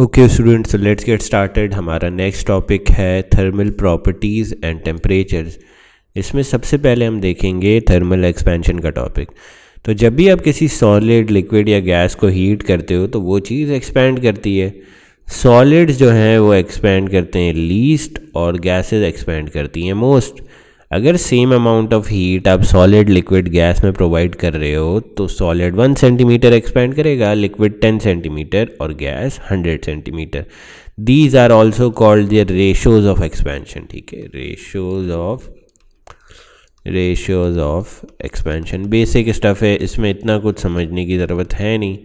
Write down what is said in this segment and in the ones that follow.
Okay students let's get started हमारा next topic है thermal properties and temperatures इसमें सबसे पहले हम देखेंगे थर्मल एक्सपेंशन का टॉपिक तो जब भी आप किसी सॉलिड लिक्विड या गैस को हीट करते हो तो वो चीज़ एक्सपेंड करती है सॉलिड्स जो हैं वो एक्सपेंड करते हैं लीस्ट और गैसेस एक्सपेंड करती हैं मोस्ट अगर सेम अमाउंट ऑफ हीट आप सॉलिड लिक्विड गैस में प्रोवाइड कर रहे हो तो सॉलिड वन सेंटीमीटर एक्सपेंड करेगा लिक्विड टेन सेंटीमीटर और gas hundred centimetre these are also called the ratios of expansion ठीक है ratios of ratios of expansion basic stuff है इसमें इतना कुछ समझने की ज़रूरत है नहीं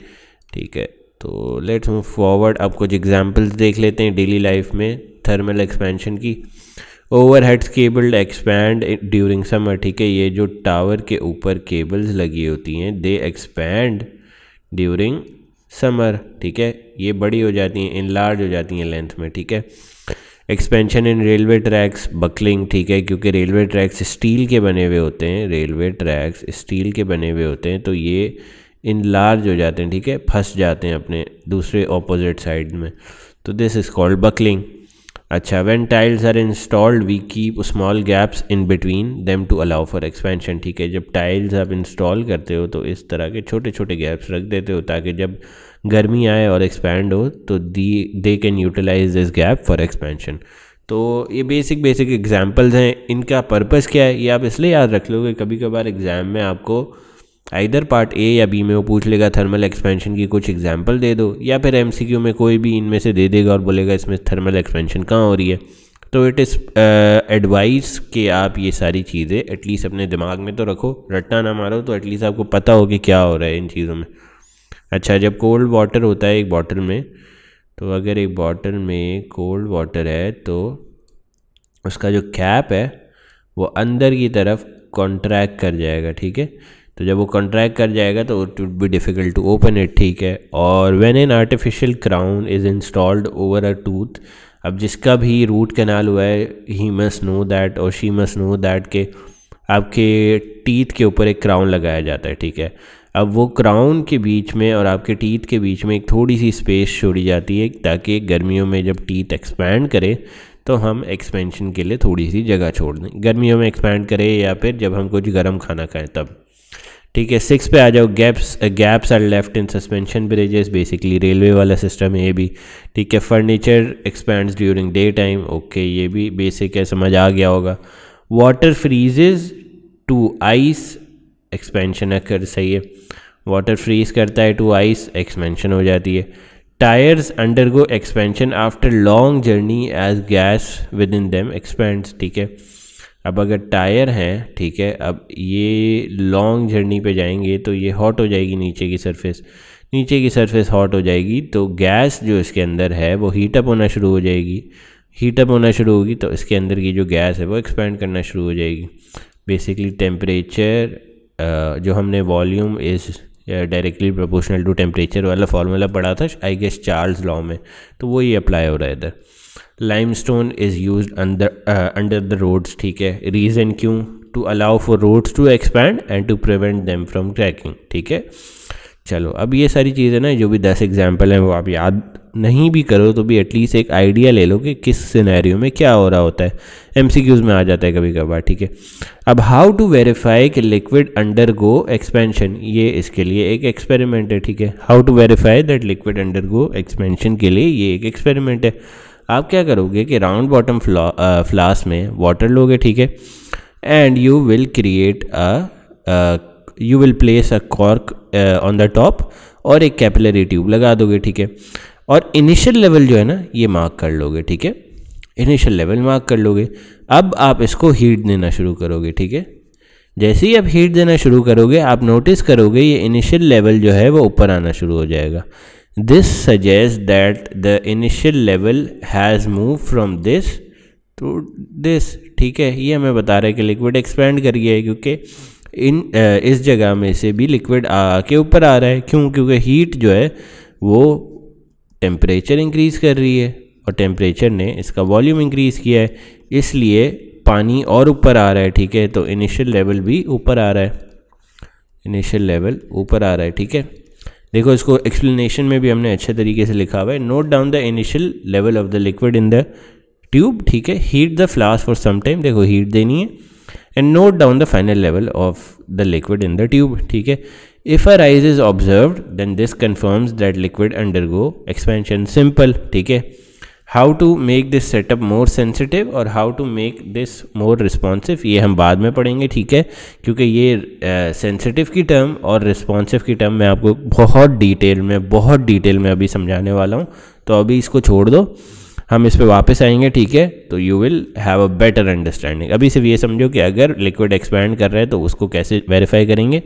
ठीक है तो लेट्स मूव फॉरवर्ड आप कुछ एग्जाम्पल्स देख लेते हैं डेली लाइफ में थर्मल एक्सपेंशन की over heads cable expand during summer ठीक है ये जो टावर के ऊपर केबल्स लगी होती हैं दे एक्सपैंड ड्यूरिंग समर ठीक है ये बड़ी हो जाती हैं इन लार्ज हो जाती हैं लेंथ में ठीक है expansion in railway tracks buckling ठीक है क्योंकि रेलवे ट्रैक्स स्टील के बने हुए होते हैं रेलवे ट्रैक्स स्टील के बने हुए होते हैं तो ये इन लार्ज हो जाते हैं ठीक है फंस जाते हैं अपने दूसरे ऑपोजिट साइड में तो दिस इज़ कॉल्ड बकलिंग अच्छा when tiles are installed we keep small gaps in between them to allow for expansion ठीक है जब टाइल्स आप इंस्टॉल करते हो तो इस तरह के छोटे छोटे गैप्स रख देते हो ताकि जब गर्मी आए और एक्सपैंड हो तो the they can utilise this gap for expansion तो ये बेसिक बेसिक एग्जाम्पल्स हैं इनका पर्पज़ क्या है ये आप इसलिए याद रख लोगे कभी कभार एग्ज़ाम में आपको आइधर पार्ट ए या बी में वो पूछ लेगा थर्मल एक्सपेंशन की कुछ एग्जाम्पल दे दो या फिर एम में कोई भी इनमें से दे देगा और बोलेगा इसमें थर्मल एक्सपेंशन कहाँ हो रही है तो इट इज़ एडवाइस कि आप ये सारी चीज़ें एटलीस्ट अपने दिमाग में तो रखो रट्टा ना मारो तो एटलीस्ट आपको पता हो कि क्या हो रहा है इन चीज़ों में अच्छा जब कोल्ड वाटर होता है एक बॉटल में तो अगर एक बॉटल में कोल्ड वाटर है तो उसका जो कैप है वो अंदर की तरफ कॉन्ट्रैक्ट कर जाएगा ठीक है तो जब वो कॉन्ट्रैक्ट कर जाएगा तो it would be difficult to open it ठीक है और when an artificial crown is installed over a tooth अब जिसका भी रूट कैनाल हुआ है ही मस्ट नो दैट और शी मस्ट नो दैट के आपके टीथ के ऊपर एक क्राउन लगाया जाता है ठीक है अब वो क्राउन के बीच में और आपके टीथ के बीच में एक थोड़ी सी स्पेस छोड़ी जाती है ताकि गर्मियों में जब टीथ एक्सपैंड करे तो हम एक्सपेंशन के लिए थोड़ी सी जगह छोड़ दें गर्मियों में एक्सपैंड करें या फिर जब हम कुछ गर्म खाना खाएं तब ठीक है सिक्स पे आ जाओ gaps gaps are left in suspension bridges basically railway वाला सिस्टम है ये भी ठीक है furniture expands during day time okay ये भी बेसिक है समझ आ गया होगा water freezes to ice expansion अगर सही है वाटर फ्रीज करता है टू आइस एक्सपेंशन हो जाती है tyres undergo expansion after long journey as gas within them expands ठीक है अब अगर टायर हैं ठीक है अब ये लॉन्ग जर्नी पे जाएंगे तो ये हॉट हो जाएगी नीचे की सरफेस नीचे की सरफेस हॉट हो जाएगी तो गैस जो इसके अंदर है वो हीटअप होना शुरू हो जाएगी हीटअप होना शुरू होगी तो इसके अंदर की जो गैस है वो एक्सपेंड करना शुरू हो जाएगी बेसिकली टेम्परेचर जो हमने volume is directly proportional to temperature वाला फार्मूला पढ़ा था आई गेस चार्ल्स लॉ में तो वही अप्लाई हो रहा है इधर limestone is use under under the roads ठीक है रीज़न क्यों to allow for roads to expand and to prevent them from cracking ठीक है चलो अब ये सारी चीज़ें ना जो भी दस एग्जाम्पल हैं वो आप याद नहीं भी करो तो भी एटलीस्ट एक आइडिया ले लो कि किस सिनेरियो में क्या हो रहा होता है एम में आ जाता है कभी कभार ठीक है अब हाउ टू वेरीफाई कि लिक्विड अंडर गो एक्सपेंशन ये इसके लिए एक एक्सपेरिमेंट है ठीक है how to verify that liquid undergo expansion के लिए ये एक एक्सपेरिमेंट है आप क्या करोगे कि राउंड बॉटम फ्लास में वाटर लोगे ठीक है and you will create a you will place a cork on the top और एक कैपिलरी ट्यूब लगा दोगे ठीक है और इनिशियल लेवल जो है ना ये मार्क कर लोगे ठीक है इनिशियल लेवल मार्क कर लोगे अब आप इसको हीट देना शुरू करोगे ठीक है जैसे ही आप हीट देना शुरू करोगे आप नोटिस करोगे ये इनिशियल लेवल जो है वो ऊपर आना शुरू हो जाएगा This suggests that the initial level has moved from this to this ठीक है ये हमें बता रहा है कि लिक्विड एक्सपेंड कर गया है क्योंकि इन इस जगह में से भी लिक्विड आके ऊपर आ रहा है क्यों क्योंकि हीट जो है वो टेम्परेचर इंक्रीज़ कर रही है और टेम्परेचर ने इसका वॉल्यूम इंक्रीज़ किया है इसलिए पानी और ऊपर आ रहा है ठीक है तो इनिशियल लेवल भी ऊपर आ रहा है इनिशियल लेवल ऊपर आ रहा है ठीक है देखो इसको एक्सप्लेनेशन में भी हमने अच्छे तरीके से लिखा हुआ है note down the initial level of the liquid in the tube ठीक है heat the flask for some time देखो हीट देनी है and note down the final level of the liquid in the tube ठीक है if a rise is observe then this confirms that liquid undergo expansion simple ठीक है how to make this setup more sensitive और how to make this more responsive ये हम बाद में पढ़ेंगे ठीक है क्योंकि ये सेंसिटिव uh, की टर्म और रिस्पॉन्सिव की टर्म मैं आपको बहुत डिटेल में बहुत डिटेल में अभी समझाने वाला हूँ तो अभी इसको छोड़ दो हम इस पर वापस आएंगे ठीक है तो you will have a better understanding अभी सिर्फ ये समझो कि अगर लिक्विड एक्सपैंड कर रहा है तो उसको कैसे वेरीफाई करेंगे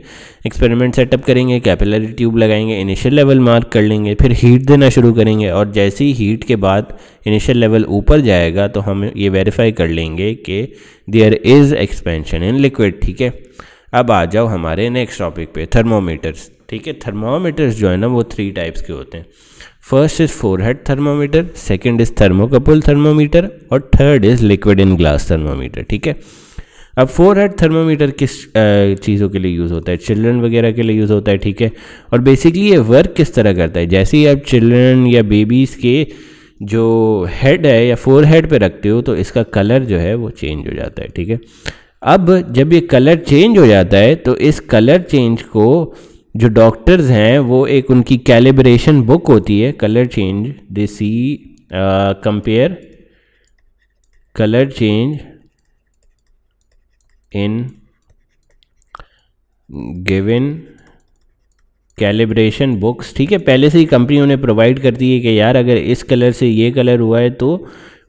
एक्सपेरिमेंट सेटअप करेंगे कैपिलरी ट्यूब लगाएंगे इनिशियल लेवल मार्क कर लेंगे फिर हीट देना शुरू करेंगे और जैसे ही हीट के बाद इनिशियल लेवल ऊपर जाएगा तो हम ये वेरीफाई कर लेंगे कि there is expansion in liquid ठीक है अब आ जाओ हमारे नेक्स्ट टॉपिक पे थर्मोमीटर्स ठीक है थर्मोमीटर्स जो है ना वो थ्री टाइप्स के होते हैं first is forehead thermometer second is thermocouple thermometer और third is liquid in glass thermometer ठीक है अब फोरहेड थर्मोमीटर किस चीज़ों के लिए यूज़ होता है चिल्ड्रन वगैरह के लिए यूज़ होता है ठीक है और बेसिकली ये वर्क किस तरह करता है जैसे ही आप चिल्ड्रन या बेबीज़ के जो हेड है या फोर हेड पर रखते हो तो इसका कलर जो है वो चेंज हो जाता है ठीक है अब जब ये कलर चेंज हो जाता है तो इस कलर चेंज को जो डॉक्टर्स हैं वो एक उनकी कैलिब्रेशन बुक होती है colour change they see compare colour change in given calibration books ठीक है पहले से ही कंपनी उन्हें प्रोवाइड करती है कि यार अगर इस कलर से ये कलर हुआ है तो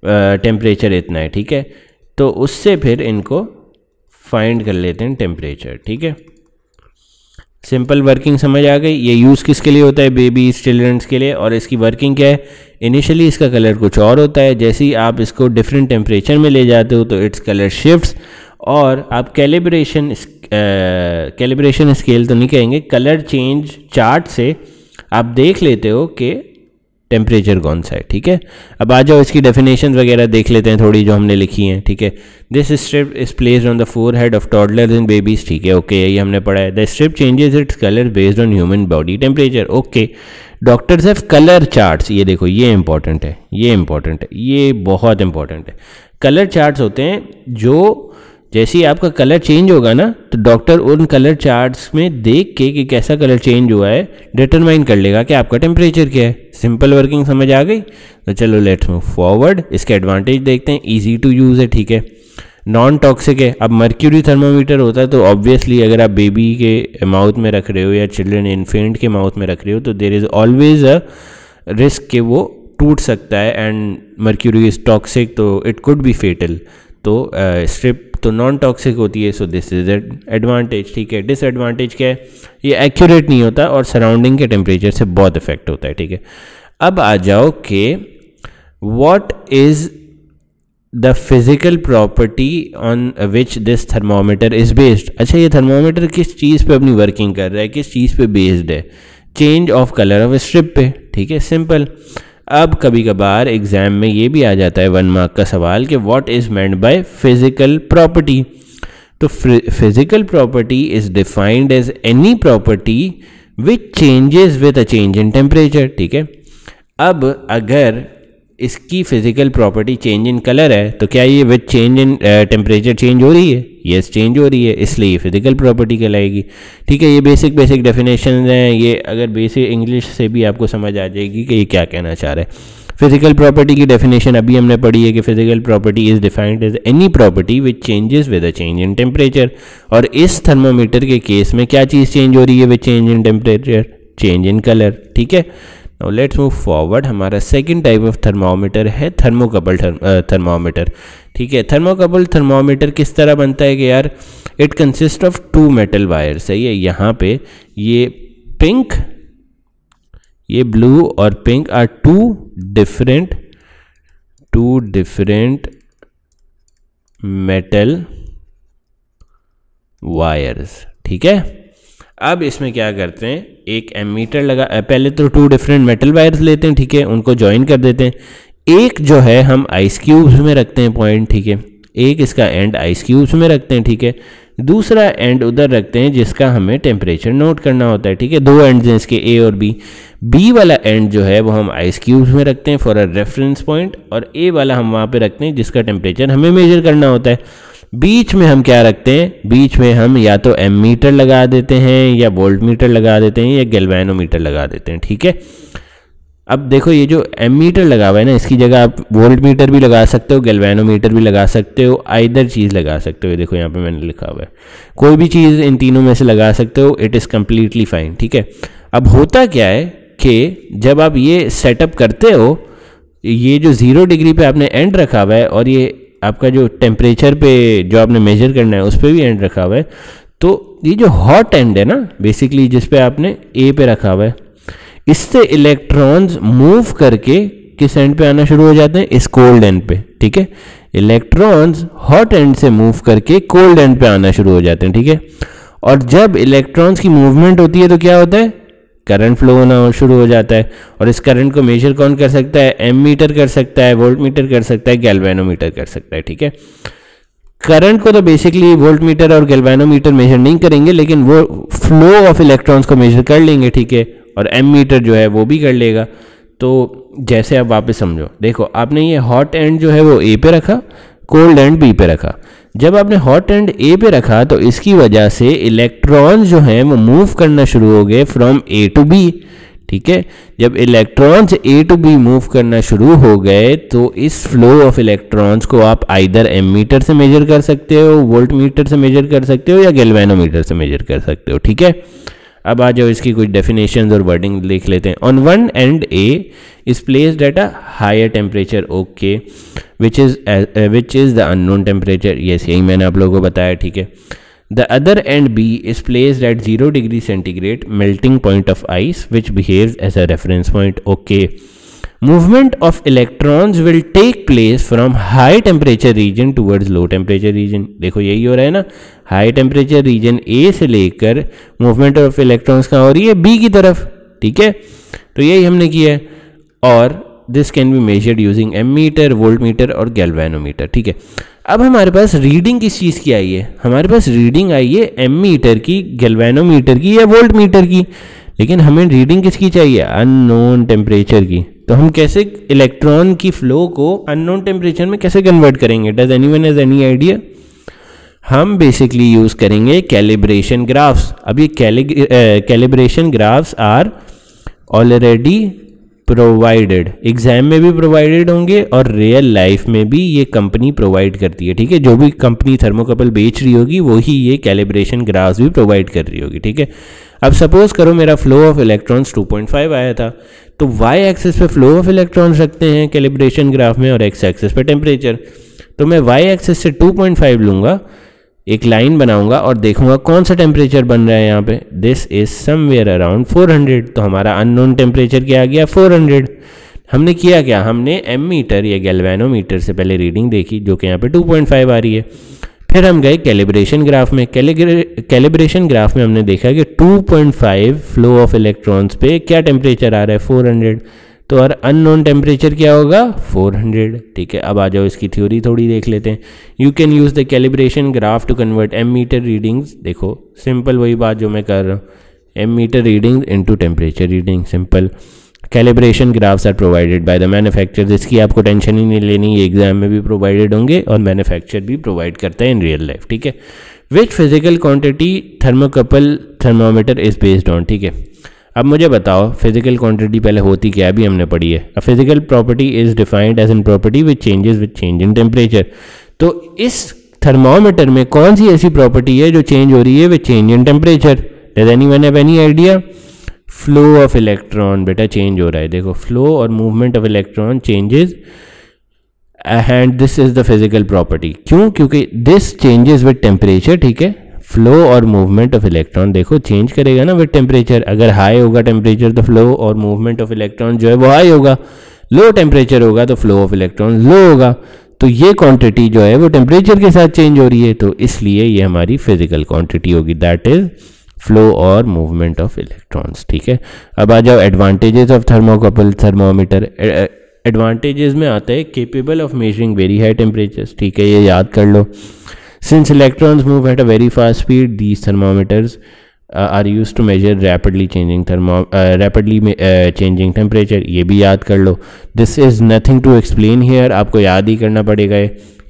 टेम्परेचर uh, इतना है ठीक है तो उससे फिर इनको फाइंड कर लेते हैं टेम्परेचर ठीक है सिंपल वर्किंग समझ आ गई ये यूज़ किसके लिए होता है बेबीज़ चिल्ड्रंस के लिए और इसकी वर्किंग क्या है इनिशियली इसका कलर कुछ और होता है जैसे ही आप इसको डिफरेंट टेम्परेचर में ले जाते हो तो इट्स कलर शिफ्ट्स और आप कैलिब्रेशन कैलिब्रेशन स्केल तो नहीं कहेंगे कलर चेंज चार्ट से आप देख लेते हो कि टेम्परेचर कौन सा है ठीक है अब आ जाओ इसकी डेफिनेशन वगैरह देख लेते हैं थोड़ी जो हमने लिखी हैं ठीक है this strip is placed on the forehead of toddlers in babies ठीक है ओके यही हमने पढ़ा है the strip changes its colour based on human body temperature okay doctors have colour charts ये देखो ये इंपॉर्टेंट है ये इंपॉर्टेंट है ये बहुत इंपॉर्टेंट है कलर चार्ट्स होते हैं जो जैसे ही आपका कलर चेंज होगा ना तो डॉक्टर उन कलर चार्ट्स में देख के कि कैसा कलर चेंज हुआ है डिटरमाइन कर लेगा कि आपका टेम्परेचर क्या है सिंपल वर्किंग समझ आ गई तो चलो लेट्स मूव फॉरवर्ड इसके एडवांटेज देखते हैं ईजी टू यूज़ है ठीक है नॉन टॉक्सिक है अब मर्क्यूरी थर्मोमीटर होता है तो ऑब्वियसली अगर आप बेबी के माउथ में रख रहे हो या चिल्ड्रेन इन्फेंट के माउथ में रख रहे हो तो there is always a risk कि वो टूट सकता है एंड मर्क्यूरी इज़ टॉक्सिक तो इट कुड बी फेटल तो स्ट्रिप तो नॉन टॉक्सिक होती है सो दिस इज एडवांटेज ठीक है डिसएडवांटेज क्या है ये एक्यूरेट नहीं होता और सराउंडिंग के टेम्परेचर से बहुत इफेक्ट होता है ठीक है अब आ जाओ कि what is the physical property on which this thermometer is based अच्छा ये थर्मोमीटर किस चीज़ पे अपनी वर्किंग कर रहा है किस चीज़ पे बेस्ड है change of colour of strip पे ठीक है सिंपल अब कभी कभार एग्ज़ाम में ये भी आ जाता है वन मार्क का सवाल कि what is meant by physical property तो physical property is defined as any property which changes with a change in temperature ठीक है अब अगर इसकी physical property change in colour है तो क्या ये with change in temperature change हो रही है येस yes, चेंज हो रही है इसलिए ये फिजिकल प्रॉपर्टी कहलाएगी ठीक है ये बेसिक बेसिक डेफिनेशन हैं ये अगर बेसिक इंग्लिश से भी आपको समझ आ जाएगी कि ये क्या कहना चाह रहे हैं फिजिकल प्रॉपर्टी की डेफिनेशन अभी हमने पढ़ी है कि physical property is defined as any property which changes with a change in temperature और इस थर्मोमीटर के केस में क्या चीज़ चेंज हो रही है with change in temperature change in colour ठीक है नाउ लेट्स मूव फॉरवर्ड हमारा सेकंड टाइप ऑफ थर्मामीटर है थर्मोकपल थर्मामीटर ठीक है थर्मोकपल थर्मामीटर किस तरह बनता है कि यार it consist of two metal wire सही है यहाँ पे ये पिंक ये ब्लू और pink are two different two different metal wires ठीक है अब इसमें क्या करते हैं एक एमीटर लगा पहले तो टू डिफरेंट मेटल वायर्स लेते हैं ठीक है उनको ज्वाइन कर देते हैं एक जो है हम आइस क्यूब्स में रखते हैं पॉइंट ठीक है एक इसका एंड आइस क्यूब्स में रखते हैं ठीक है दूसरा एंड उधर रखते हैं जिसका हमें टेम्परेचर नोट करना होता है ठीक है दो एंड्स हैं इसके ए और बी बी वाला एंड जो है वो हम आइस क्यूब्स में रखते हैं फॉर अ रेफरेंस पॉइंट और ए वाला हम वहाँ पे रखते हैं जिसका टेम्परेचर हमें मेजर करना होता है बीच में हम क्या रखते हैं बीच में हम या तो एम मीटर लगा देते हैं या वोल्ट मीटर लगा देते हैं या मीटर लगा देते हैं ठीक है अब देखो ये जो एम मीटर लगा हुआ है ना इसकी जगह आप वोल्ट मीटर भी लगा सकते हो गैल्वेनोमीटर भी लगा सकते हो आइदर चीज़ लगा सकते हो देखो यहाँ पर मैंने लिखा हुआ है कोई भी चीज़ इन तीनों में से लगा सकते हो इट इज़ कम्प्लीटली फाइन ठीक है अब होता क्या है के जब आप ये सेटअप करते हो ये जो ज़ीरो डिग्री पे आपने एंड रखा हुआ है और ये आपका जो टेम्परेचर पे जो आपने मेजर करना है उस पर भी एंड रखा हुआ है तो ये जो हॉट एंड है ना बेसिकली जिस पे आपने ए पे रखा हुआ है इससे इलेक्ट्रॉन्स मूव करके किस एंड पे आना शुरू हो जाते हैं इस कोल्ड एंड पे ठीक है इलेक्ट्रॉन्स हॉट एंड से मूव करके कोल्ड एंड पे आना शुरू हो जाते हैं ठीक है और जब इलेक्ट्रॉन्स की मूवमेंट होती है तो क्या होता है करंट फ्लो होना शुरू हो जाता है और इस करंट को मेजर कौन कर सकता है एम मीटर कर सकता है वोल्ट मीटर कर सकता है गैल्वेनोमीटर कर सकता है ठीक है करंट को तो बेसिकली वोल्ट मीटर और गैल्वेनोमीटर मेजर नहीं करेंगे लेकिन वो फ्लो ऑफ इलेक्ट्रॉन्स को मेजर कर लेंगे ठीक है और एम मीटर जो है वो भी कर लेगा तो जैसे आप वापस समझो देखो आपने ये हॉट एंड जो है वो ए पे रखा कोल्ड एंड बी पे रखा जब आपने हॉट एंड ए पे रखा तो इसकी वजह से इलेक्ट्रॉन्स जो हैं वो मूव करना शुरू हो गए फ्रॉम ए टू बी ठीक है जब electrons A to B move करना शुरू हो गए तो इस फ्लो ऑफ इलेक्ट्रॉन्स को आप आइधर एम मीटर से मेजर कर सकते हो वोल्ट मीटर से मेजर कर सकते हो या गेलवेनोमीटर से मेजर कर सकते हो ठीक है अब आ जाओ इसकी कुछ डेफिनेशन और वर्डिंग लिख लेते हैं on one end A is place at a higher temperature okay which is which is the unknown temperature ये यही मैंने आप लोगों को बताया ठीक है the other end B is place at zero degree centigrade melting point of ice which behave as a reference point okay movement of electrons will take place from high temperature region towards low temperature region देखो यही हो रहा है ना high temperature region A से लेकर movement of electrons कहाँ हो रही है B की तरफ ठीक है तो यही हमने किया है और this can be measured using ammeter voltmeter और गैल्वेनोमीटर ठीक है अब हमारे पास रीडिंग किस चीज़ की आई है हमारे पास रीडिंग आई है एम मीटर की गैल्वेनोमीटर की या वोल्ट मीटर की लेकिन हमें रीडिंग किसकी चाहिए अननोन टेम्परेचर की तो हम कैसे इलेक्ट्रॉन की फ्लो को अननोन टेम्परेचर में कैसे कन्वर्ट करेंगे does anyone has any idea हम बेसिकली यूज़ करेंगे कैलिब्रेशन ग्राफ्स अब ये calibration graphs are already provided exam में भी प्रोवाइडेड होंगे और रियल लाइफ में भी ये कंपनी प्रोवाइड करती है ठीक है जो भी कंपनी थर्मोकपल बेच रही होगी वही ये कैलिब्रेशन ग्राफ्स भी प्रोवाइड कर रही होगी ठीक है अब सपोज करो मेरा फ्लो ऑफ इलेक्ट्रॉन्स 2.5 आया था तो वाई एक्सेस पे फ्लो ऑफ इलेक्ट्रॉन्स रखते हैं कैलिब्रेशन ग्राफ में और एक्स एक्सेस पे टेम्परेचर तो मैं वाई एक्सेस से 2.5 लूंगा एक लाइन बनाऊंगा और देखूंगा कौन सा टेम्परेचर बन रहा है यहाँ पे दिस इज समवेयर अराउंड 400 तो हमारा अननोन टेम्परेचर क्या आ गया 400 हमने किया क्या हमने एम मीटर या गैल्वेनोमीटर से पहले रीडिंग देखी जो कि यहाँ पे 2.5 आ रही है फिर हम गए कैलिब्रेशन ग्राफ में कैलिब्रेशन ग्राफ में हमने देखा कि टू फ्लो ऑफ इलेक्ट्रॉन्स पे क्या टेम्परेचर आ रहा है फोर तो और अननोन टेम्परेचर क्या होगा 400 ठीक है अब आ जाओ इसकी थ्योरी थोड़ी देख लेते हैं you can use the calibration graph to convert ammeter readings देखो सिंपल वही बात जो मैं कर रहा हूँ ammeter readings to temperature reading simple calibration graphs are provided by the manufacture इसकी आपको टेंशन ही नहीं लेनी ये एग्जाम में भी प्रोवाइडेड होंगे और मैनुफैक्चर भी प्रोवाइड करता है इन रियल लाइफ ठीक है which physical quantity thermocouple thermometer is based on ठीक है अब मुझे बताओ फिजिकल क्वांटिटी पहले होती क्या अभी हमने पढ़ी है a physical property is defined as an property which changes which change in temperature तो इस थर्मोमीटर में कौन सी ऐसी प्रॉपर्टी है जो चेंज हो रही है which change in temperature does anyone have any idea flow of electron बेटा चेंज हो रहा है देखो फ्लो और movement of electron changes and this is the physical property क्यों क्योंकि दिस चेंजेस विद टेम्परेचर ठीक है फ्लो और मूवमेंट ऑफ इलेक्ट्रॉन देखो चेंज करेगा ना विद टेम्परेचर अगर हाई होगा टेम्परेचर तो फ्लो और मूवमेंट ऑफ इलेक्ट्रॉन जो है वो हाई होगा लो टेम्परेचर होगा तो फ्लो ऑफ इलेक्ट्रॉन लो होगा तो ये क्वांटिटी जो है वो टेम्परेचर के साथ चेंज हो रही है तो इसलिए ये हमारी फिजिकल क्वांटिटी होगी दैट इज फ्लो और मूवमेंट ऑफ इलेक्ट्रॉन्स ठीक है अब आ जाओ advantages of thermocouple thermometer advantages में आता है capable of measuring very high temperature ठीक है ये याद कर लो Since electrons move at a very fast speed, these thermometers uh, are used to measure rapidly changing thermo uh, rapidly uh, changing temperature ये भी याद कर लो this is nothing to explain here आपको याद ही करना पड़ेगा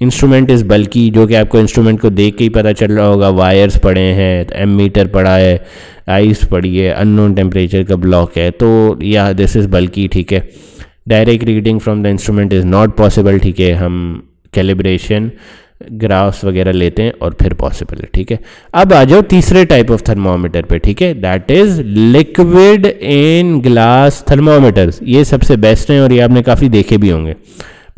इंस्ट्रूमेंट इस बल्कि जो कि आपको इंस्ट्रूमेंट को देख के ही पता चल रहा होगा वायर्स पड़े हैं एम मीटर पड़ा है आइस पड़ी है अननोन टेम्परेचर का ब्लॉक है तो या दिस इज़ बल्कि ठीक है direct reading from the instrument is not possible ठीक है हम कैलिब्रेशन ग्राफ्स वगैरह लेते हैं और फिर पॉसिबल है ठीक है अब आ जाओ तीसरे टाइप ऑफ थर्मोमीटर पे ठीक है that is liquid in glass thermometers ये सबसे बेस्ट हैं और ये आपने काफ़ी देखे भी होंगे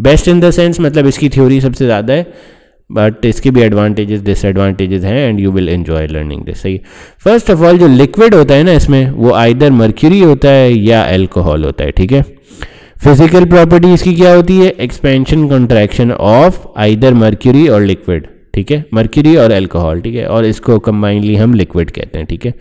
बेस्ट इन द सेंस मतलब इसकी थ्योरी सबसे ज़्यादा है बट इसके भी एडवांटेजेस डिसएडवांटेजेस हैं and you will enjoy learning this सही फर्स्ट ऑफ ऑल जो लिक्विड होता है ना इसमें वो आइदर मर्क्यूरी होता है या एल्कोहल होता है ठीक है फिजिकल प्रॉपर्टी इसकी क्या होती है expansion contraction of either mercury और लिक्विड ठीक है मर्क्यूरी और एल्कोहल ठीक है और इसको कंबाइनली हम लिक्विड कहते हैं ठीक है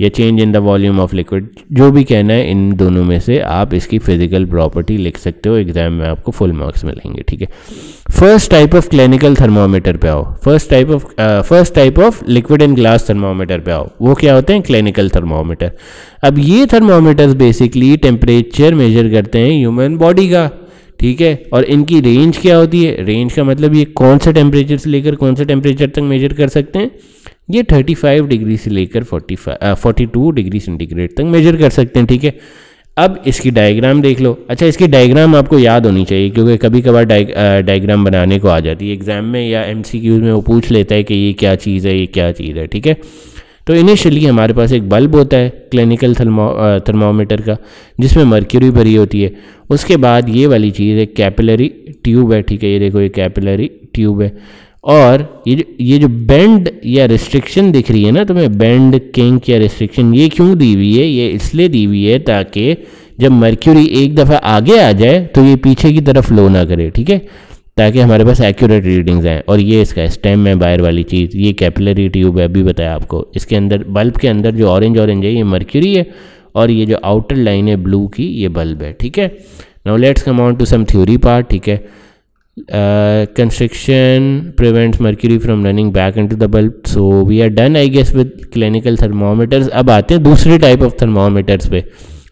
या change in the volume of liquid जो भी कहना है इन दोनों में से आप इसकी फिजिकल प्रॉपर्टी लिख सकते हो एग्जाम में आपको फुल मार्क्स मिलेंगे ठीक है first type of clinical thermometer पे आओ first type of first type of liquid and glass thermometer पे आओ वो क्या होते हैं क्लिनिकल थर्मोमीटर अब ये थर्मोमीटर्स बेसिकली टेम्परेचर मेजर करते हैं ह्यूमन बॉडी का ठीक है और इनकी रेंज क्या होती है रेंज का मतलब ये कौन से टेम्परेचर से लेकर कौन से टेम्परेचर तक मेजर कर सकते हैं ये 35 डिग्री से लेकर 45 फोर्टी टू डिग्री सेंटीग्रेड तक मेजर कर सकते हैं ठीक है अब इसकी डायग्राम देख लो अच्छा इसकी डायग्राम आपको याद होनी चाहिए क्योंकि कभी कभार डायग्राम बनाने को आ जाती है एग्ज़ाम में या एम में वो पूछ लेता है कि ये क्या चीज़ है ये क्या चीज़ है ठीक है तो इनिशियली हमारे पास एक बल्ब होता है क्लिनिकल थर्मोमीटर का जिसमें मर्क्यूरी भरी होती है उसके बाद ये वाली चीज़ एक कैपिलरी ट्यूब है ठीक है ये देखो ये कैपिलरी ट्यूब है और ये जो ये जो बैंड या रिस्ट्रिक्शन दिख रही है ना तुम्हें बैंड किंक या रिस्ट्रिक्शन ये क्यों दी हुई है ये इसलिए दी हुई है ताकि जब मर्क्यूरी एक दफ़ा आगे आ जाए तो ये पीछे की तरफ लो ना करे ठीक है ताकि हमारे पास एक्यूरेट रीडिंग्स आएँ और ये इसका स्टेम है बायर वाली चीज़ ये कैपिलरी ट्यूब है अभी बताया आपको इसके अंदर बल्ब के अंदर जो ऑरेंज ऑरेंज है ये मर्क्यूरी है और ये जो आउटर लाइन है ब्लू की ये बल्ब है ठीक है now let's come on to some theory part ठीक है uh, constriction prevents mercury from running back into the bulb so we are done i guess with clinical thermometers अब आते हैं दूसरे type of thermometers पे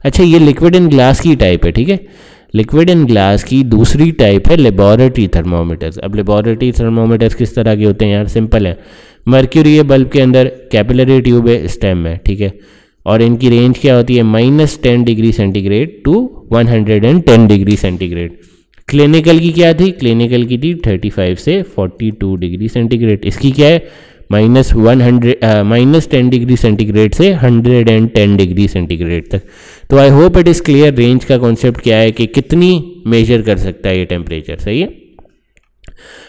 अच्छा ये liquid इन glass की type है ठीक है लिक्विड इन ग्लास की दूसरी टाइप है लेबॉरेटरी थर्मोमीटर्स अब लेबॉरेटरी थर्मोमीटर्स किस तरह के होते हैं यार सिंपल है मर्क्यूरी है बल्ब के अंदर कैपिलरी ट्यूब है स्टेम है ठीक है और इनकी रेंज क्या होती है minus ten degree centigrade to one hundred and ten degree centigrade clinical की क्या थी क्लिनिकल की थी 35 से 42 डिग्री सेंटीग्रेड इसकी क्या है minus one hundred minus ten degree centigrade से hundred and ten degree centigrade तक तो I hope it is clear range का कॉन्सेप्ट क्या है कि कितनी मेजर कर सकता है ये टेम्परेचर सही है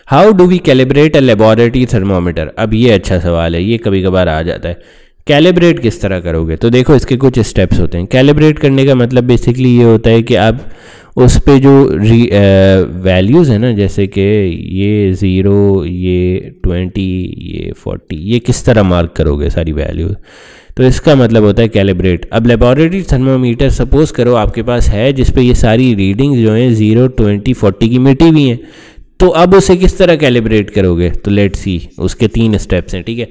how do we calibrate a laboratory thermometer अब ये अच्छा सवाल है ये कभी कभार आ जाता है कैलिब्रेट किस तरह करोगे तो देखो इसके कुछ स्टेप्स होते हैं कैलिब्रेट करने का मतलब बेसिकली ये होता है कि आप उस पर जो वैल्यूज़ हैं ना जैसे कि ये ज़ीरो ये ट्वेंटी ये फोर्टी ये किस तरह मार्क करोगे सारी वैल्यूज़ तो इसका मतलब होता है कैलिब्रेट अब लेबॉरेटरी थर्मामीटर सपोज़ करो आपके पास है जिस पे ये सारी रीडिंग जो हैं ज़ीरो ट्वेंटी फोर्टी की मिटी हुई हैं तो अब उसे किस तरह कैलिब्रेट करोगे तो लेट्स सी उसके तीन स्टेप्स हैं ठीक है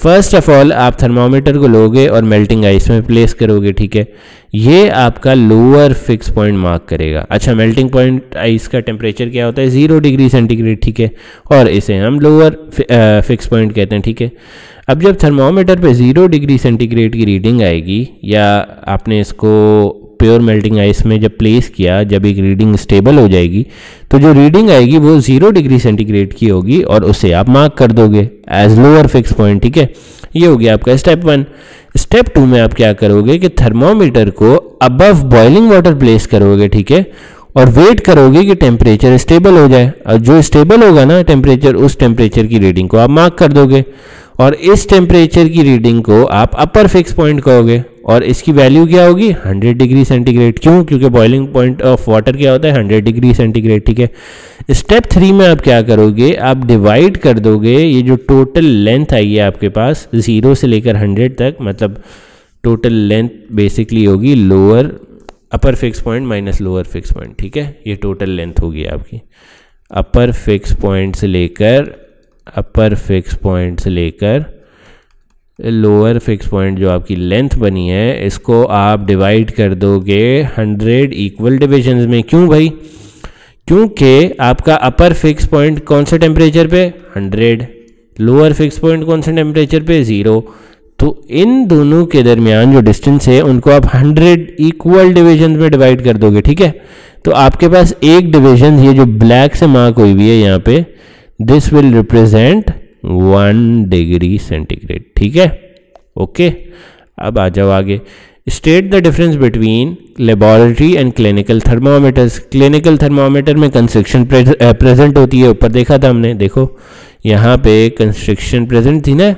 फर्स्ट ऑफ ऑल आप थर्मामीटर को लोगे और मेल्टिंग आइस में प्लेस करोगे ठीक है ये आपका लोअर फिक्स पॉइंट मार्क करेगा अच्छा मेल्टिंग पॉइंट आइस का टेम्परेचर क्या होता है ज़ीरो डिग्री सेंटीग्रेड ठीक है और इसे हम लोअर फिक्स पॉइंट कहते हैं ठीक है अब जब थर्मामीटर पे ज़ीरो डिग्री सेंटीग्रेड की रीडिंग आएगी या आपने इसको प्योर मेल्टिंग आइस में जब प्लेस किया जब एक रीडिंग स्टेबल हो जाएगी तो जो रीडिंग आएगी वो जीरो डिग्री सेंटीग्रेड की होगी और उसे आप मार्क कर दोगे एज लोअर फिक्स पॉइंट ठीक है ये हो गया आपका स्टेप वन स्टेप टू में आप क्या करोगे कि थर्मोमीटर को अबव बॉइलिंग वाटर प्लेस करोगे ठीक है और वेट करोगे कि टेम्परेचर स्टेबल हो जाए और जो स्टेबल होगा ना टेम्परेचर उस टेम्परेचर की रीडिंग को आप मार्क कर दोगे और इस टेम्परेचर की रीडिंग को आप अपर फिक्स पॉइंट कहोगे और इसकी वैल्यू क्या होगी 100 डिग्री सेंटीग्रेड क्यों क्योंकि बॉइलिंग पॉइंट ऑफ वाटर क्या होता है 100 डिग्री सेंटीग्रेड ठीक है स्टेप थ्री में आप क्या करोगे आप डिवाइड कर दोगे ये जो टोटल लेंथ आई है आपके पास ज़ीरो से लेकर हंड्रेड तक मतलब टोटल लेंथ बेसिकली होगी lower upper fix point minus lower fix point ठीक है ये टोटल लेंथ होगी आपकी अपर फिक्स पॉइंट से लेकर अपर फिक्स पॉइंट से लेकर लोअर फिक्स पॉइंट जो आपकी लेंथ बनी है इसको आप डिवाइड कर दोगे हंड्रेड इक्वल डिविजन में क्यों भाई क्योंकि आपका अपर फिक्स पॉइंट कौन से टेम्परेचर पे हंड्रेड लोअर फिक्स पॉइंट कौन से टेम्परेचर पे ज़ीरो तो इन दोनों के दरमियान जो डिस्टेंस है उनको आप हंड्रेड इक्वल डिविजन में डिवाइड कर दोगे ठीक है तो आपके पास एक डिविजन ये जो ब्लैक से मार्क हुई हुई है यहाँ पर this will represent one degree centigrade ठीक है ओके okay? अब आ जाओ आगे state the difference between laboratory and clinical thermometers clinical thermometer में कंस्ट्रक्शन प्रेजेंट eh, होती है ऊपर देखा था हमने देखो यहाँ पे कंस्ट्रक्शन प्रेजेंट थी ना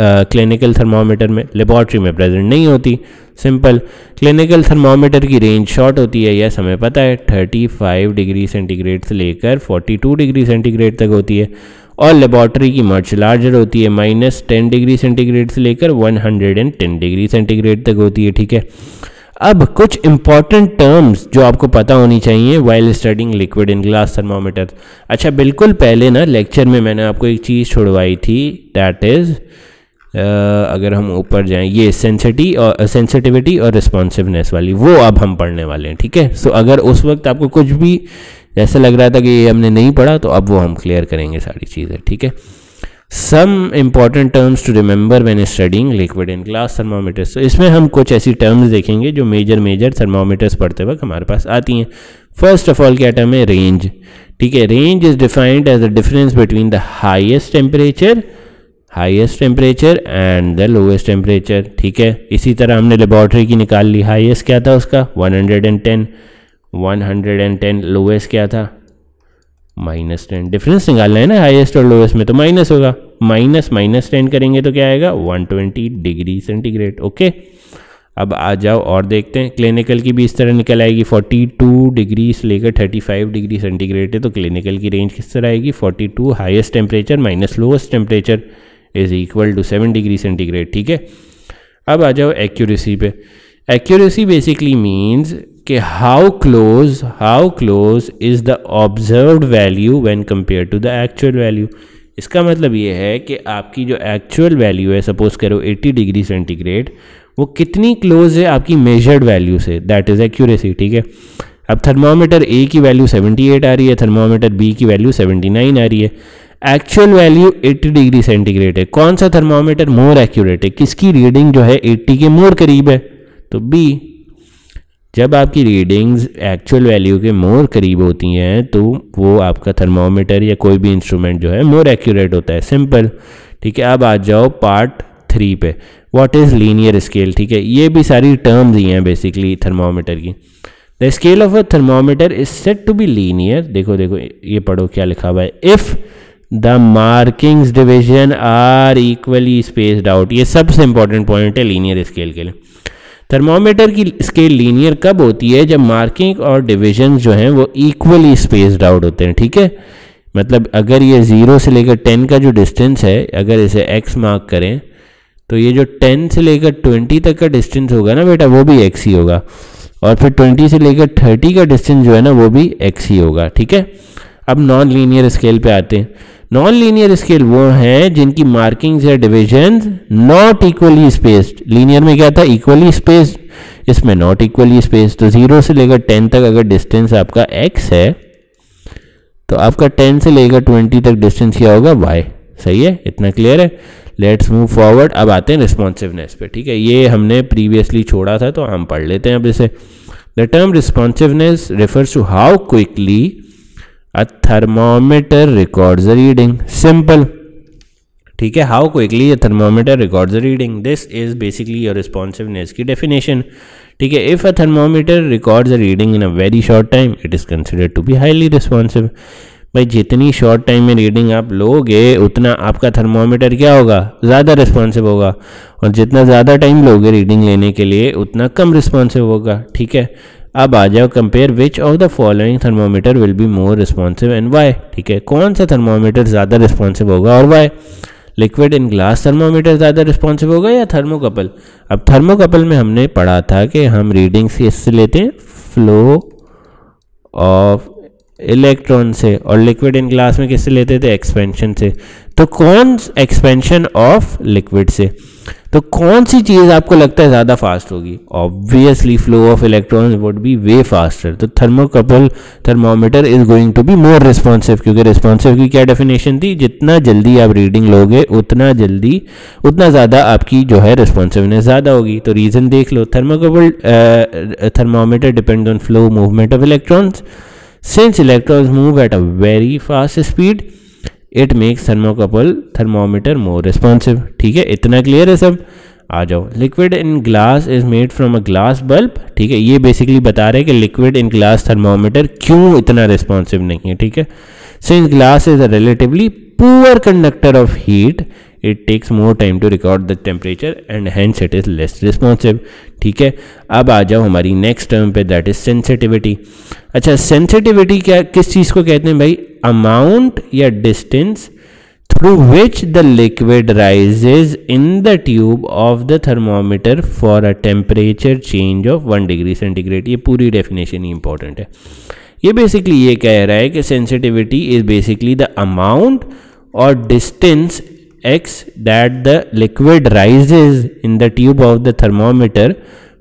क्लिनिकल थर्मामीटर में लेबॉर्ट्री में प्रेजेंट नहीं होती सिंपल क्लिनिकल थर्मामीटर की रेंज शॉर्ट होती है यह हमें पता है 35 डिग्री सेंटीग्रेड से लेकर 42 डिग्री सेंटीग्रेड तक होती है और लेबॉर्ट्री की मर्च लार्जर होती है माइनस टेन डिग्री सेंटीग्रेड से लेकर वन डिग्री सेंटीग्रेड तक होती है ठीक है अब कुछ इंपॉर्टेंट टर्म्स जो आपको पता होनी चाहिए while studying liquid in glass thermometer अच्छा बिल्कुल पहले ना लेक्चर में मैंने आपको एक चीज़ छुड़वाई थी दैट इज़ अगर हम ऊपर जाएं ये सेंसिटी और सेंसिटिविटी और रिस्पॉन्सिवनेस वाली वो अब हम पढ़ने वाले हैं ठीक है सो अगर उस वक्त आपको कुछ भी ऐसा लग रहा था कि ये हमने नहीं पढ़ा तो अब वो हम क्लियर करेंगे सारी चीज़ें ठीक है some important terms to remember when studying liquid in glass thermometers तो इसमें हम कुछ ऐसी टर्म्स देखेंगे जो मेजर मेजर थर्मामीटर्स पढ़ते वक्त हमारे पास आती हैं फर्स्ट ऑफ ऑल क्या टर्म है रेंज ठीक है range is defined as the difference between the highest temperature highest temperature and the lowest temperature ठीक है इसी तरह हमने लेबॉर्ट्री की निकाल ली हाईएस्ट क्या था उसका 110 110 लोएस्ट क्या था माइनस टेन डिफरेंस निकालना है ना हाईएस्ट और लोएस्ट में तो माइनस होगा माइनस माइनस टेन करेंगे तो क्या आएगा 120 डिग्री सेंटीग्रेड ओके अब आ जाओ और देखते हैं क्लिनिकल की भी इस तरह निकल आएगी 42 डिग्री से लेकर 35 डिग्री सेंटीग्रेड है तो क्लिनिकल की रेंज किस तरह आएगी 42 highest temperature minus lowest temperature is equal to seven degree centigrade ठीक है अब आ जाओ एक्यूरेसी पे एक्यूरेसी बेसिकली मीन्स कि how close how close is the observe value when compare to the actual value इसका मतलब ये है कि आपकी जो एक्चुअल वैल्यू है सपोज करो 80 डिग्री सेंटीग्रेड वो कितनी क्लोज है आपकी मेजर्ड वैल्यू से दैट इज़ एक्यूरेसी ठीक है अब थर्मामीटर ए की वैल्यू 78 आ रही है थर्मामीटर बी की वैल्यू 79 आ रही है एक्चुअल वैल्यू 80 डिग्री सेंटीग्रेड है कौन सा थर्मामीटर मोर एक्यूरेट है किसकी रीडिंग जो है 80 के मोर करीब है तो बी जब आपकी रीडिंग्स एक्चुअल वैल्यू के मोर करीब होती हैं तो वो आपका थर्मामीटर या कोई भी इंस्ट्रूमेंट जो है मोर एक्यूरेट होता है सिंपल ठीक है अब आ जाओ पार्ट थ्री पे व्हाट इज़ लीनियर स्केल ठीक है ये भी सारी टर्म्स ही हैं बेसिकली थर्मामीटर की the scale of a thermometer is set to be linear देखो देखो ये पढ़ो क्या लिखा हुआ है if the markings division are equally spaced out ये सबसे इंपॉर्टेंट पॉइंट है लीनियर स्केल के लिए थर्मोमीटर की स्केल लीनियर कब होती है जब मार्किंग और डिविजन जो हैं वो इक्वली स्पेस्ड आउट होते हैं ठीक है मतलब अगर ये ज़ीरो से लेकर टेन का जो डिस्टेंस है अगर इसे एक्स मार्क करें तो ये जो टेन से लेकर ट्वेंटी तक का डिस्टेंस होगा ना बेटा वो भी एक्स ही होगा और फिर ट्वेंटी से लेकर थर्टी का डिस्टेंस जो है ना वो भी एक्स ही होगा ठीक है अब नॉन लीनियर स्केल पे आते हैं नॉन लीनियर स्केल वो हैं जिनकी मार्किंग्स या division not equally spaced linear में क्या था इक्वली स्पेस्ड इसमें नॉट इक्वली स्पेस तो जीरो से लेकर टेन तक अगर डिस्टेंस आपका एक्स है तो आपका टेन से लेकर ट्वेंटी तक डिस्टेंस क्या होगा वाई सही है इतना क्लियर है लेट्स मूव फॉरवर्ड अब आते हैं रिस्पॉन्सिवनेस पे ठीक है ये हमने प्रीवियसली छोड़ा था तो हम पढ़ लेते हैं अब इसे the term responsiveness refers to how quickly a thermometer records the reading ठीक है how quickly a thermometer records reading this is basically your responsiveness की डेफिनेशन ठीक है if a thermometer records reading in a very short time it is considered to be highly responsive भाई जितनी short time में reading आप लोगे उतना आपका थर्मोमीटर क्या होगा ज़्यादा रिस्पॉन्सिव होगा और जितना ज़्यादा टाइम लोगे रीडिंग लेने के लिए उतना कम रिस्पॉन्सिव होगा ठीक है अब आ जाओ compare which of the following thermometer will be more responsive and why ठीक है कौन सा थर्मोमीटर ज़्यादा रिस्पॉन्सिव होगा और why liquid in glass thermometer ज़्यादा रिस्पॉन्सिव होगा या थर्मोकपल अब थर्मोकपल में हमने पढ़ा था कि हम रीडिंग्स इससे लेते हैं फ्लो ऑफ इलेक्ट्रॉन से और लिक्विड इन ग्लास में किससे लेते थे एक्सपेंशन से तो कौन एक्सपेंशन ऑफ लिक्विड से तो कौन सी चीज़ आपको लगता है ज़्यादा फास्ट होगी obviously flow of electron would be way faster तो thermocouple thermometer is going to be more responsive क्योंकि रिस्पॉन्सिव की क्या डेफिनेशन थी जितना जल्दी आप रीडिंग लोगे उतना जल्दी उतना ज़्यादा आपकी जो है रिस्पॉन्सिवनेस ज़्यादा होगी तो रीज़न देख लो thermocouple thermometer depend on flow movement of electrons since electrons move at a very fast speed it makes thermocouple thermometer more responsive ठीक है इतना क्लियर है सब आ जाओ liquid in glass is made from a glass bulb ठीक है ये बेसिकली बता रहे हैं कि लिक्विड इन ग्लास थर्मोमीटर क्यों इतना रिस्पॉन्सिव नहीं है ठीक है since glass is a relatively poor conductor of heat it takes more time to record the temperature and hence it is less responsive ठीक है अब आ जाओ हमारी नेक्स्ट टर्म पे दैट इज़ सेंसिटिविटी अच्छा सेंसिटिविटी क्या किस चीज़ को कहते हैं भाई amount या distance through which the liquid rises in the tube of the thermometer for a temperature change of 1 degree centigrade ये पूरी definition ही important है ये basically ये कह रहा है कि sensitivity is basically the amount or distance x that the liquid rises in the tube of the thermometer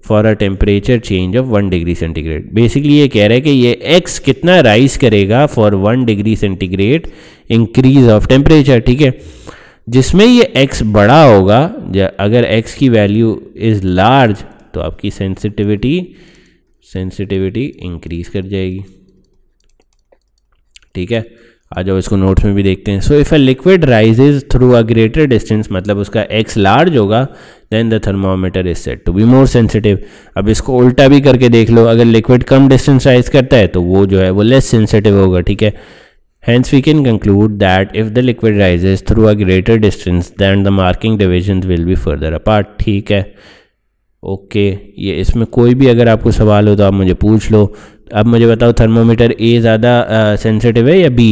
for a temperature change of one degree centigrade basically ये कह रहे हैं कि ये एक्स कितना राइज करेगा for one degree centigrade increase of temperature ठीक है जिसमें ये एक्स बड़ा होगा अगर एक्स की वैल्यू इज़ लार्ज तो आपकी सेंसिटिविटी सेंसिटिविटी इंक्रीज कर जाएगी ठीक है आ जाओ इसको नोट्स में भी देखते हैं so if a liquid rises through a greater distance मतलब उसका एक्स लार्ज होगा then the thermometer is set to be more sensitive अब इसको उल्टा भी करके देख लो अगर लिक्विड कम डिस्टेंस राइज करता है तो वो जो है वो लेस सेंसिटिव होगा ठीक है Hence, we can conclude that if the liquid rises through a greater distance than the marking division will be further apart ठीक है ओके okay. ये इसमें कोई भी अगर आपको सवाल हो तो आप मुझे पूछ लो अब मुझे बताओ थर्मोमीटर ए ज़्यादा सेंसिटिव है या बी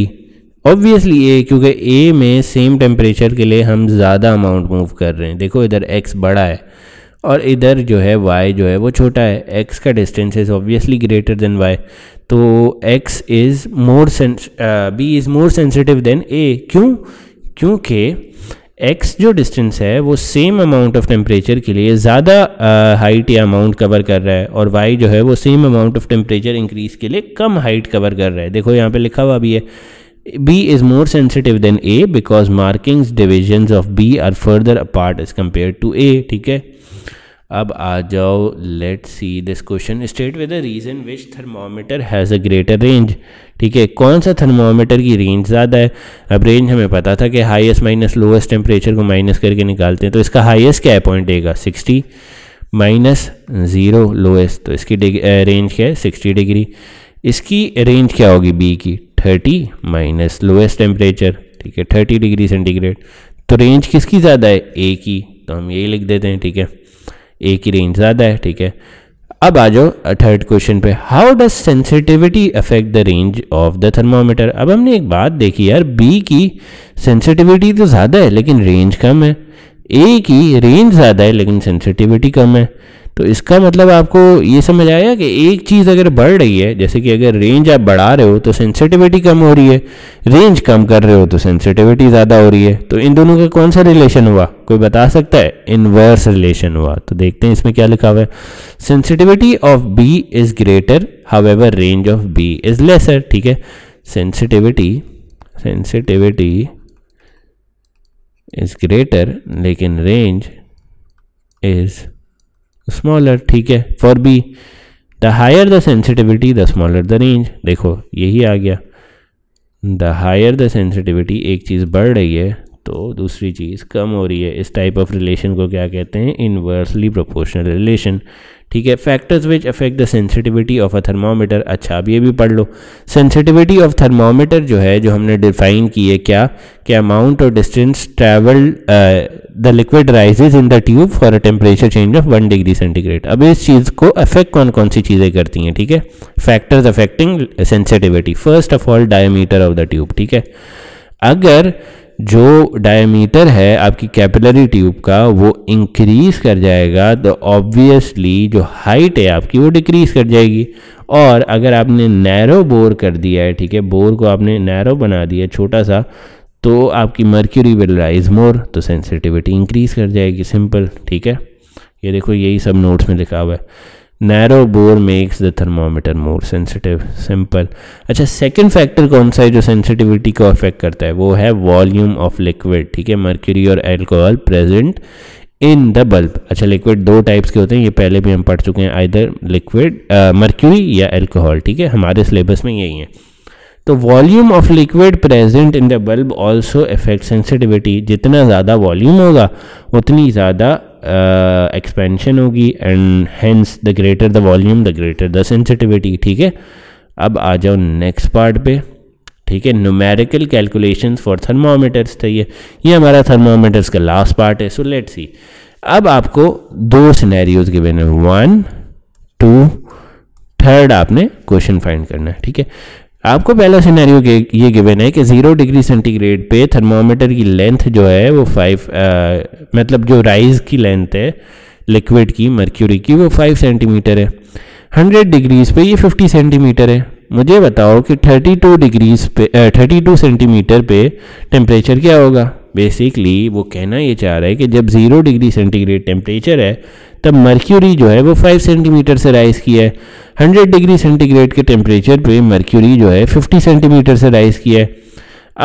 ऑब्वियसली ए क्योंकि ए में सेम टेम्परेचर के लिए हम ज़्यादा अमाउंट मूव कर रहे हैं देखो इधर एक्स बड़ा है और इधर जो है वाई जो है वो छोटा है एक्स का distance is obviously greater than Y तो X is more B is more sensitive than A क्यों क्योंकि एक्स जो डिस्टेंस है वो सेम अमाउंट ऑफ टेम्परेचर के लिए ज़्यादा हाइट uh, या अमाउंट कवर कर रहा है और वाई जो है वो same amount of temperature increase के लिए कम हाइट कवर कर रहा है देखो यहाँ पे लिखा हुआ भी है B is more sensitive than A because markings divisions of B are further apart as compared to A ठीक है अब आ जाओ let see this question state with reason which thermometer has a greater range ठीक है कौन सा thermometer की रेंज ज़्यादा है अब रेंज हमें पता था कि हाईएस्ट माइनस लोएस्ट टेम्परेचर को माइनस करके निकालते हैं तो इसका हाईएस्ट क्या है पॉइंट देगा सिक्सटी माइनस ज़ीरो लोएस्ट तो इसकी रेंज क्या है सिक्सटी डिग्री इसकी रेंज क्या होगी बी की थर्टी माइनस लोएस्ट टेम्परेचर ठीक है थर्टी डिग्री सेंटीग्रेड तो रेंज किसकी ज़्यादा है ए की तो हम यही लिख देते हैं ठीक है ए की रेंज ज़्यादा है ठीक है अब आ जाओ थर्ड क्वेश्चन पे how does sensitivity affect the range of the thermometer अब हमने एक बात देखी यार बी की सेंसिटिविटी तो ज़्यादा है लेकिन रेंज कम है ए की रेंज ज़्यादा है लेकिन सेंसिटिविटी कम है तो इसका मतलब आपको ये समझ आया कि एक चीज़ अगर बढ़ रही है जैसे कि अगर रेंज आप बढ़ा रहे हो तो सेंसिटिविटी कम हो रही है रेंज कम कर रहे हो तो सेंसिटिविटी ज़्यादा हो रही है तो इन दोनों का कौन सा रिलेशन हुआ कोई बता सकता है इनवर्स रिलेशन हुआ तो देखते हैं इसमें क्या लिखा हुआ है sensitivity of B is greater how range of B is lesser ठीक है सेंसिटिविटी सेंसिटिविटी इज़ ग्रेटर लेकिन रेंज इज़ स्मॉलर ठीक है for B the higher the sensitivity the smaller the range देखो यही आ गया द हायर द सेंसिटिविटी एक चीज़ बढ़ रही है तो दूसरी चीज़ कम हो रही है इस टाइप ऑफ रिलेशन को क्या कहते हैं इन्वर्सली प्रोपोर्शनल रिलेशन ठीक है factors which affect the sensitivity of a thermometer अच्छा अब ये भी पढ़ लो सेंसिटिविटी ऑफ थर्मामीटर जो है जो हमने डिफाइन की है क्या कि अमाउंट और distance travel the liquid rises in the tube for a temperature change of one degree centigrade अब इस चीज़ को अफेक्ट कौन कौन सी चीज़ें करती हैं ठीक है factors affecting sensitivity first of all diameter of the tube ठीक है अगर जो डायमीटर है आपकी कैपिलरी ट्यूब का वो इंक्रीज कर जाएगा तो ऑब्वियसली जो हाइट है आपकी वो डिक्रीज कर जाएगी और अगर आपने नैरो बोर कर दिया है ठीक है बोर को आपने नैरो बना दिया छोटा सा तो आपकी मर्क्यूरी विल राइज मोर तो सेंसिटिविटी इंक्रीज कर जाएगी सिंपल ठीक है ये देखो यही सब नोट्स में लिखा हुआ है narrow bore makes the thermometer more sensitive simple अच्छा सेकंड फैक्टर कौन सा है जो सेंसिटिविटी को अफेक्ट करता है वो है वॉल्यूम ऑफ लिक्विड ठीक है मर्क्यूरी और alcohol present in the bulb अच्छा लिक्विड दो टाइप्स के होते हैं ये पहले भी हम पढ़ चुके हैं आइदर लिक्विड मर्क्यूरी या एल्कोहल ठीक है हमारे सिलेबस में यही है तो volume of liquid present in the bulb also affect sensitivity जितना ज़्यादा वॉल्यूम होगा उतनी ज़्यादा एक्सपेंशन होगी and hence the greater the volume the greater the sensitivity ठीक है अब आ जाओ नेक्स्ट पार्ट पे ठीक है न्यूमेरिकल कैलकुलेशंस फॉर थर्मामीटर्स था ये ये हमारा थर्मामीटर्स का लास्ट पार्ट है सो लेट्स सी अब आपको दो सिनेरियोज के बने वन टू थर्ड आपने क्वेश्चन फाइंड करना है ठीक है आपको पहला सिनेरियो ये गिवन है कि ज़ीरो डिग्री सेंटीग्रेड पे थर्मोमीटर की लेंथ जो है वो फाइव uh, मतलब जो राइज की लेंथ है लिक्विड की मर्क्यूरी की वो फाइव सेंटीमीटर है हंड्रेड डिग्रीज पे ये फिफ्टी सेंटीमीटर है मुझे बताओ कि थर्टी टू डिग्रीज पे थर्टी टू सेंटीमीटर पे टेम्परेचर क्या होगा बेसिकली वो कहना ये चाह रहा है कि जब ज़ीरो डिग्री सेंटीग्रेड टेम्परेचर है तब मर्क्यूरी जो है वो फाइव सेंटीमीटर से राइज़ किया है हंड्रेड डिग्री सेंटीग्रेड के टेम्परेचर पे मर्क्यूरी जो है फिफ्टी सेंटीमीटर से राइज़ किया है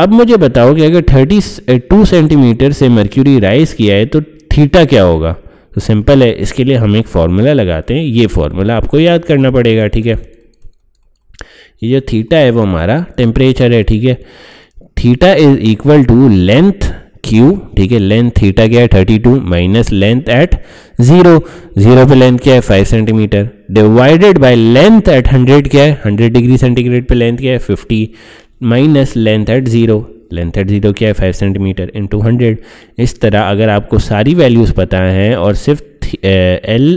अब मुझे बताओ कि अगर थर्टी टू सेंटीमीटर से मर्क्यूरी राइज़ किया है तो थीटा क्या होगा तो सिंपल है इसके लिए हम एक फार्मूला लगाते हैं ये फार्मूला आपको याद करना पड़ेगा ठीक है ये जो थीटा है वो हमारा टेम्परेचर है ठीक है theta is equal to length Q ठीक है लेंथ थीटा क्या है thirty two minus length at zero zero पे लेंथ क्या है five centimetre divided by length at hundred क्या है हंड्रेड डिग्री सेंटीग्रेड पे लेंथ क्या है fifty minus length at zero length at zero क्या है फाइव सेंटीमीटर इन हंड्रेड इस तरह अगर आपको सारी वैल्यूज़ पता हैं और सिर्फ एल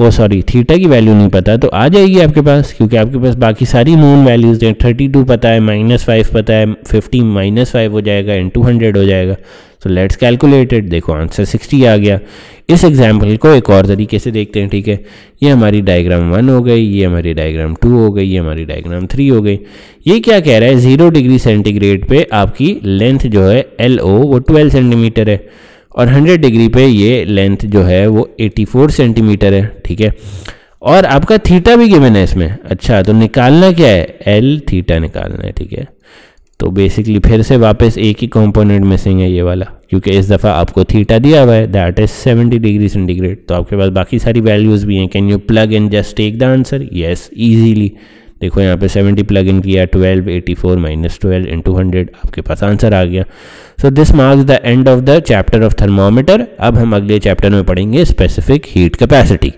वो सॉरी थीटा की वैल्यू नहीं पता तो आ जाएगी आपके पास क्योंकि आपके पास बाकी सारी नोन वैल्यूज़ हैं थर्टी टू पता है माइनस फाइव पता है 50 माइनस फाइव हो जाएगा एंड टू हंड्रेड हो जाएगा सो लेट्स कैलकुलेटेड देखो आंसर सिक्सटी आ गया इस एग्जाम्पल को एक और तरीके से देखते हैं ठीक है ये हमारी डायग्राम वन हो गई ये हमारी डायग्राम टू हो गई ये हमारी डायग्राम थ्री हो गई ये क्या कह रहा है ज़ीरो डिग्री सेंटीग्रेड पर आपकी लेंथ जो है एल ओ वो ट्वेल्व सेंटीमीटर है और 100 डिग्री पे ये लेंथ जो है वो 84 सेंटीमीटर है ठीक है और आपका थीटा भी गिवन है इसमें अच्छा तो निकालना क्या है एल थीटा निकालना है ठीक है तो बेसिकली फिर से वापस एक ही कंपोनेंट मिसिंग है ये वाला क्योंकि इस दफ़ा आपको थीटा दिया हुआ है दैट इज़ 70 डिग्री सेंटीग्रेड तो आपके पास बाकी सारी वैल्यूज़ भी हैं can you plug and just take the answer yes easily देखो यहाँ पे 70 प्लग इन किया 12 84 four minus twelve into hundred आपके पास आंसर आ गया so this marks the end of the chapter of thermometer अब हम अगले चैप्टर में पढ़ेंगे स्पेसिफिक हीट कैपेसिटी